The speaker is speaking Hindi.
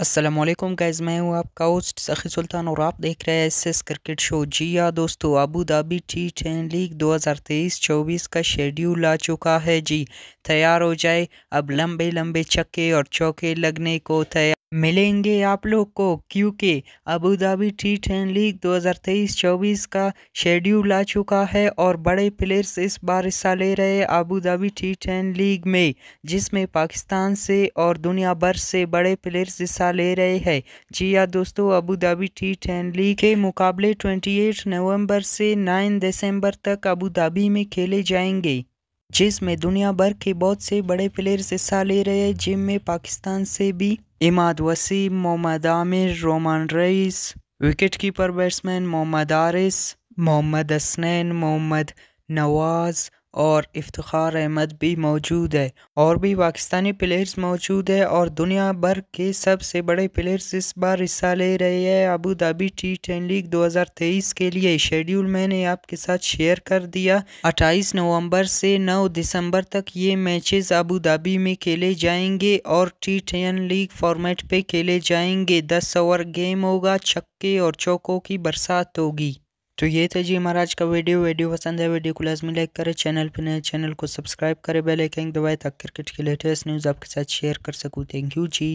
असलम गैज़ मैं हूँ आपका होस्ट सखी सुल्तान और आप देख रहे हैं एस एस क्रिकेट शो जी हाँ दोस्तों Abu Dhabi T ten league 2023-24 का शेड्यूल आ चुका है जी तैयार हो जाए अब लंबे लंबे छक्के और चौके लगने को तैयार मिलेंगे आप लोग को क्योंकि Abu Dhabi T ten league 2023-24 का शेड्यूल आ चुका है और बड़े प्लेयर्स इस बार हिस्सा ले रहे Abu Dhabi T ten league में जिसमें पाकिस्तान से और दुनिया भर से बड़े प्लेयर्स हिस्सा ले रहे हैं जी हाँ दोस्तों Abu Dhabi T ten league के मुकाबले 28 नवंबर से 9 दिसंबर तक अबू धाबी में खेले जाएंगे जिसमें दुनिया भर के बहुत से बड़े प्लेयर्स हिस्सा ले रहे हैं जिम में पाकिस्तान से भी Imad Wasim Mohammad Amir Rumman Raees wicket keeper batsman Mohammad Haris Mohammad Hasnain Mohammad Nawaz और इफ्तार अहमद भी मौजूद है और भी पाकिस्तानी प्लेयर्स मौजूद है और दुनिया भर के सबसे बड़े प्लेयर्स इस बार हिस्सा ले रहे हैं Abu Dhabi T ten league 2023 के लिए शेड्यूल मैंने आपके साथ शेयर कर दिया 28 नवंबर से 9 दिसंबर तक ये मैचेस अबू धाबी में खेले जाएंगे और टी टेन लीग फॉर्मेट पर खेले जाएंगे दस ओवर गेम होगा छक्के और चौकों की बरसात होगी तो ये था जी हमारा आज का वीडियो वीडियो पसंद है वीडियो को लाजमी लाइक करें चैनल पर नए चैनल को सब्सक्राइब करें बेल आइकन दबाए ताकि क्रिकेट की लेटेस्ट न्यूज़ आपके साथ शेयर कर सकूँ थैंक यू जी